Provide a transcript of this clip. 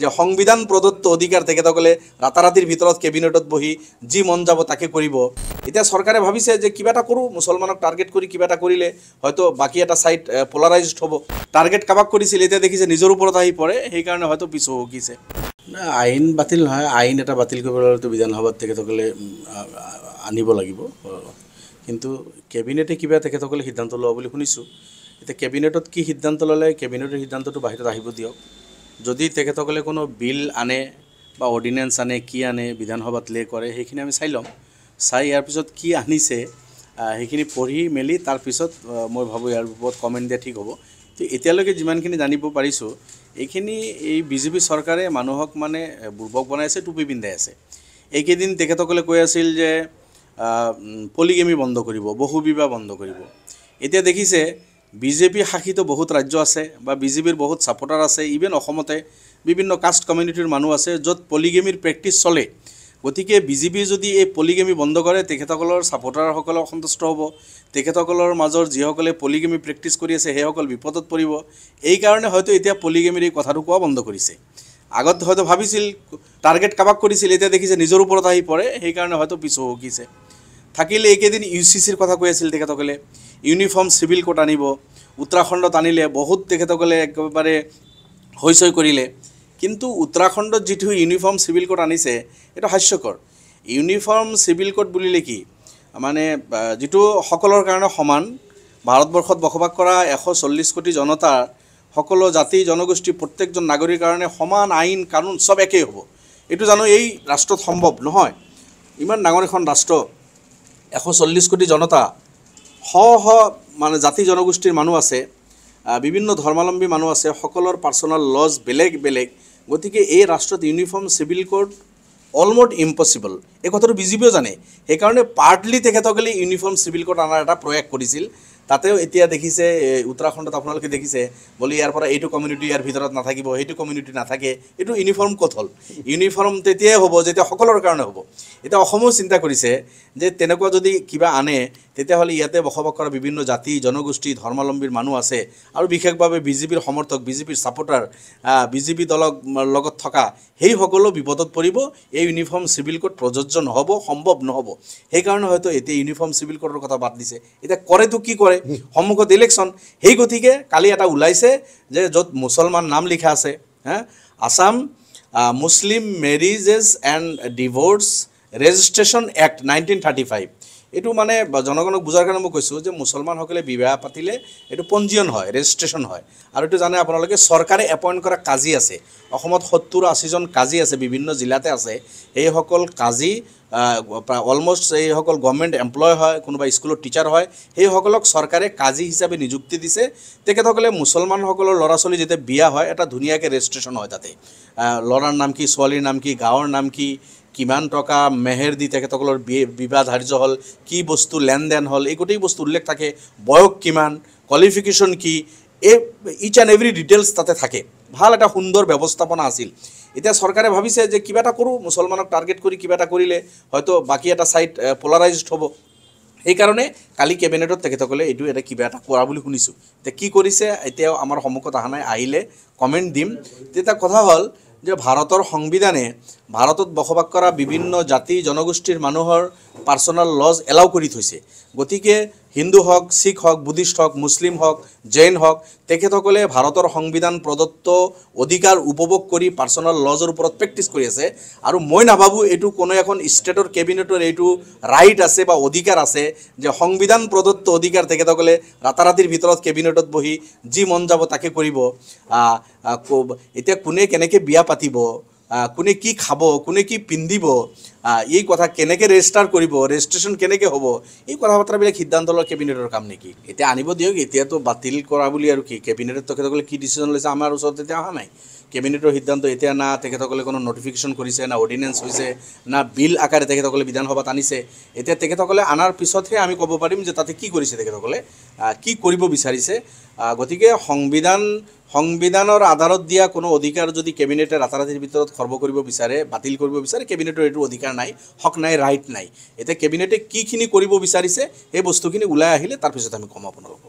যে সংবিধান প্রদত্ত অধিকার তেখেতসকলে তকলে রাতারাতির ভিতর কেবিনেটত বহি যি মন যাব তাকে করিব এটা সরকারে ভাবিছে যে কিবা এটা করু মুসলমানক টার্গেট করে কিবা এটা করলে হয়তো বাকি এটা সাইট পোলারাইজড হব টার্গেট কাবাক করেছিল এটা দেখিছে নিজের উপর আহি পড়ে সেই কারণে হয়তো পিছু হকিছে আইন বাতিল নয় আইন এটা বাতিল করবো বিধানসভার থেকে তকলে আনিব লাগিব কিন্তু কেবিনেটে কিবা তেখেতসকলে সিদ্ধান্ত লওয়া বলে শুনিছো এটা কেবিনেটত কি সিদ্ধান্ত ললে কেবিনেটের সিদ্ধান্তটা বাহিরত আহিব দিয়ক যদি তেখেতসকলে কোনো বিল আনে বা অৰ্ডিনেঞ্চ আনে কি আনে বিধানসভাত লে কৰে সেইখিনি আমি চাই ল'ম চাই ইয়াৰ পিছত কি আনিছে সেইখিনি পঢ়ি মেলি তাৰপিছত মই ভাবোঁ ইয়াৰ ওপৰত কমেণ্ট দিয়া ঠিক হ'ব তো এতিয়ালৈকে যিমানখিনি জানিব পাৰিছোঁ এইখিনি এই বিজেপি চৰকাৰে মানুহক মানে বুৰ্বক বনাই আছে টুপি পিন্ধাই আছে এইকেইদিন তেখেতসকলে কৈ আছিল যে পলিগেমি বন্ধ কৰিব বহুবিবাহ বন্ধ কৰিব এতিয়া দেখিছে বিজেপি শাসিত বহুত ৰাজ্য আছে বা বিজেপিৰ বহুত ছাপৰ্টাৰ আছে ইভেন অসমতে বিভিন্ন কাষ্ট কমিউনিটিৰ মানুহ আছে য'ত পলিগেমিৰ প্ৰেক্টিচ চলে গতিকে বিজেপিয়ে যদি এই পলিগেমি বন্ধ কৰে তেখেতসকলৰ ছাপৰ্টাৰসকলক অসন্তুষ্ট হ'ব তেখেতসকলৰ মাজৰ যিসকলে পলিগেমি প্ৰেক্টিচ কৰি আছে সেইসকল বিপদত পৰিব এইকাৰণে হয়তো এতিয়া পলিগেমিৰ এই কথাটো কোৱা বন্ধ কৰিছে আগত হয়তো ভাবিছিল টাৰ্গেট কাবাক কৰিছিল এতিয়া দেখিছে নিজৰ ওপৰত আহি পৰে সেইকাৰণে হয়তো পিছ হকিছে থাকিলে এইকেইদিন ইউ চি চিৰ কথা কৈ আছিল তেখেতসকলে ইউনিফৰ্ম চিভিল ক'ৰ্ট আনিব উত্তৰাখণ্ডত আনিলে বহুত তেখেতসকলে একেবাৰে হৈ চৈ কৰিলে কিন্তু উত্তৰাখণ্ডত যিটো ইউনিফৰ্ম চিভিল ক'ৰ্ট আনিছে এইটো হাস্যকৰ ইউনিফৰ্ম চিভিল ক'ৰ্ট বুলিলে কি মানে যিটো সকলোৰ কাৰণে সমান ভাৰতবৰ্ষত বসবাস কৰা এশ চল্লিছ কোটি জনতাৰ সকলো জাতি জনগোষ্ঠী প্ৰত্যেকজন নাগৰিকৰ কাৰণে সমান আইন কানুন চব একেই হ'ব এইটো জানো এই ৰাষ্ট্ৰত সম্ভৱ নহয় ইমান ডাঙৰ এখন ৰাষ্ট্ৰ এশ চল্লিছ কোটি জনতা শ শ মানে জাতি জনগোষ্ঠীৰ মানুহ আছে বিভিন্ন ধৰ্মাৱলম্বী মানুহ আছে সকলৰ পাৰ্চনেল লজ বেলেগ বেলেগ গতিকে এই ৰাষ্ট্ৰত uniform civil code almost impossible এই কথাটো বিজেপিও জানে সেইকাৰণে পাৰ্টলি তেখেতসকলে ইউনিফৰ্ম চিভিল ক'ড অনাৰ এটা প্ৰয়াস কৰিছিল তাতেও এতিয়া দেখিছে উত্তৰাখণ্ডত আপোনালোকে দেখিছে বোলে ইয়াৰ পৰা এইটো কমিউনিটি ইয়াৰ ভিতৰত নাথাকিব সেইটো কমিউনিটি নাথাকে এইটো ইউনিফৰ্ম ক'ত হ'ল ইউনিফৰ্ম তেতিয়াই হ'ব যেতিয়া সকলোৰ কাৰণে হ'ব এতিয়া অসমেও চিন্তা কৰিছে যে তেনেকুৱা যদি কিবা আনে তেতিয়াহ'লে ইয়াতে বসবাস কৰা বিভিন্ন জাতি জনগোষ্ঠী ধৰ্মাৱলম্বীৰ মানুহ আছে আৰু বিশেষভাৱে বিজেপিৰ সমৰ্থক বিজেপিৰ ছাপৰ্টাৰ বিজেপি দলক লগত থকা সেইসকলেও বিপদত পৰিব এই ইউনিফৰ্ম চিভিল কোড প্ৰযোজ্য নহ'ব সম্ভৱ নহ'ব সেইকাৰণে হয়তো এতিয়া ইউনিফৰ্ম চিভিল কোডৰ কথা বাদ দিছে এতিয়া কৰেতো কি কৰে সন্মুখত ইলেকশ্যন সেই গতিকে কালি এটা ওলাইছে যে য'ত মুছলমান নাম লিখা আছে Assam Muslim marriages and divorce registration act nineteen thirty five এইটো মানে জনগণক বুজাৰ কাৰণে মই কৈছোঁ যে মুছলমানসকলে বিবাহ পাতিলে এইটো পঞ্জীয়ন হয় ৰেজিষ্ট্ৰেশ্যন হয় আৰু এইটো জানে আপোনালোকে চৰকাৰে এপইণ্ট কৰা কাজী আছে অসমত সত্তৰ আশীজন কাজী আছে বিভিন্ন জিলাতে আছে এইসকল কাজি অলমষ্ট এইসকল গভৰ্ণমেণ্ট এমপ্লয় হয় কোনোবা স্কুলৰ টিচাৰ হয় সেইসকলক চৰকাৰে কাজি হিচাপে নিযুক্তি দিছে তেখেতসকলে মুছলমানসকলৰ ল'ৰা ছোৱালী যেতিয়া বিয়া হয় এটা ধুনীয়াকৈ ৰেজিষ্ট্ৰেশ্যন হয় তাতে ল'ৰাৰ নাম কি ছোৱালীৰ নাম কি গাঁৱৰ নাম কি কিমান টকা মেহেৰ দি তেখেতসকলৰ বিবাদ ধাৰ্য হ'ল কি বস্তু লেনদেন হ'ল এই গোটেই বস্তু উল্লেখ থাকে বয়স কিমান কোৱালিফিকেশ্যন কি এই ইচ এণ্ড এভৰি ডিটেইলছ তাতে থাকে ভাল এটা সুন্দৰ ব্যৱস্থাপনা আছিল এতিয়া চৰকাৰে ভাবিছে যে কিবা এটা কৰোঁ মুছলমানক টাৰ্গেট কৰি কিবা এটা কৰিলে হয়তো বাকী এটা ছাইড পলাৰাইজড হ'ব সেইকাৰণে কালি কেবিনেটত তেখেতসকলে এইটো এটা কিবা এটা কৰা বুলি শুনিছোঁ এতিয়া কি কৰিছে এতিয়াও আমাৰ সন্মুখত অহা নাই আহিলে কমেণ্ট দিম তেতিয়া কথা হ'ল যে ভাৰতৰ সংবিধানে ভাৰতত বসবাস কৰা বিভিন্ন জাতি জনগোষ্ঠীৰ মানুহৰ পাৰ্চনেল লজ এলাউ কৰি থৈছে গতিকে হিন্দু হওক শিখ হওক বুদ্ধিষ্ট হওক মুছলিম হওক জৈন হওক তেখেতসকলে ভাৰতৰ সংবিধান প্ৰদত্ত অধিকাৰ উপভোগ কৰি পাৰ্চনেল লজৰ ওপৰত প্ৰেক্টিচ কৰি আছে আৰু মই নাভাবোঁ এইটো কোনো এখন ষ্টেটৰ কেবিনেটৰ এইটো ৰাইট আছে বা অধিকাৰ আছে যে সংবিধান প্ৰদত্ত অধিকাৰ তেখেতসকলে ৰাতাৰাতিৰ ভিতৰত কেবিনেটত বহি যি মন যাব তাকে কৰিব এতিয়া কোনে কেনেকৈ বিয়া পাতিব কোনে কি খাব কোনে কি পিন্ধিব এই কথা কেনেকে ৰেজিষ্টাৰ কৰিব ৰেজিষ্ট্ৰেশ্যন কেনেকে হব এই কথা বাৰ্তাবিলাক সিদ্ধান্ত লোক কেবিনেটৰ কাম নেকি এতিয়া আনিব দিয়ক এতিয়াতো বাতিল কৰা বুলি আৰু কি কেবিনেটেৰ তখন কি ডিচিশ্যন লৈছে আমাৰ ওচৰত ওসৰ অহা নাই কেবিনেটৰ সিদ্ধান্ত এতিয়া না তখন কোনো ন'টিফিকেশ্যন কৰিছে না অৰ্ডিনেন্স হৈছে না বিল আকাৰে তখন বিধানসভাত আনিছে এতিয়া তখন অনাৰ পিছতহে আমি কব পাৰিম যে তাতে কি কৰেছে তখন কি কৰিব বিচাৰিছে গতিকে সংবিধান সংবিধানৰ আধাৰত দিয়া কোনো অধিকাৰ যদি কেবিনেটে ৰাতাৰাতিৰ ভিতৰত খৰ্ব কৰিব বিচাৰে বাতিল কৰিব বিচাৰে কেবিনেটৰ এইটো অধিকাৰ অধিকাৰ নাই হক নাই ৰাইট নাই এতিয়া কেবিনেটে কিখিনি কৰিব বিচাৰিছে সেই বস্তুখিনি ওলাই আহিলে তাৰপিছত আমি ক'ম আপোনালোকক